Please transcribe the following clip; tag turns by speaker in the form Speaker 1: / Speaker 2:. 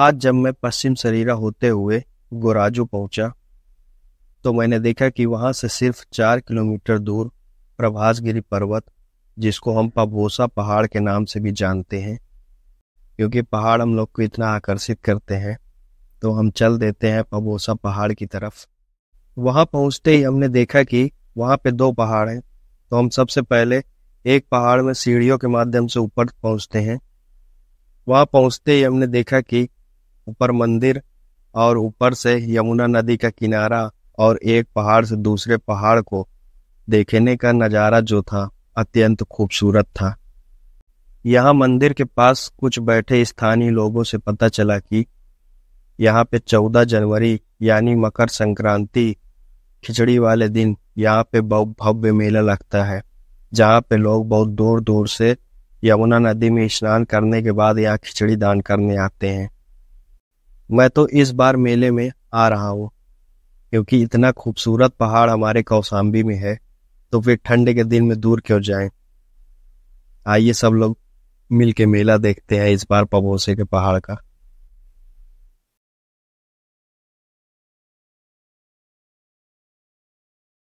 Speaker 1: आज जब मैं पश्चिम सरीरा होते हुए गोराजू पहुंचा तो मैंने देखा कि वहां से सिर्फ चार किलोमीटर दूर प्रभासगिरी पर्वत जिसको हम पबोसा पहाड़ के नाम से भी जानते हैं क्योंकि पहाड़ हम लोग को इतना आकर्षित करते हैं तो हम चल देते हैं पबोसा पहाड़ की तरफ वहां पहुंचते ही हमने देखा कि वहां पे दो पहाड़ हैं तो हम सबसे पहले एक पहाड़ में सीढ़ियों के माध्यम से ऊपर पहुंचते हैं वहां पहुंचते ही हमने देखा कि ऊपर मंदिर और ऊपर से यमुना नदी का किनारा और एक पहाड़ से दूसरे पहाड़ को देखने का नज़ारा जो था अत्यंत खूबसूरत था यहाँ मंदिर के पास कुछ बैठे स्थानीय लोगों से पता चला कि यहाँ पे 14 जनवरी यानी मकर संक्रांति खिचड़ी वाले दिन यहाँ पे बहुत भव्य मेला लगता है जहाँ पे लोग बहुत दूर दूर से यमुना नदी में स्नान करने के बाद यहाँ खिचड़ी दान करने आते हैं मैं तो इस बार मेले में आ रहा हूँ क्योंकि इतना खूबसूरत पहाड़ हमारे कौसाम्बी में है तो फिर ठंड के दिन में दूर क्यों जाएं आइए सब लोग मिलके मेला देखते हैं इस बार पबोसे के पहाड़ का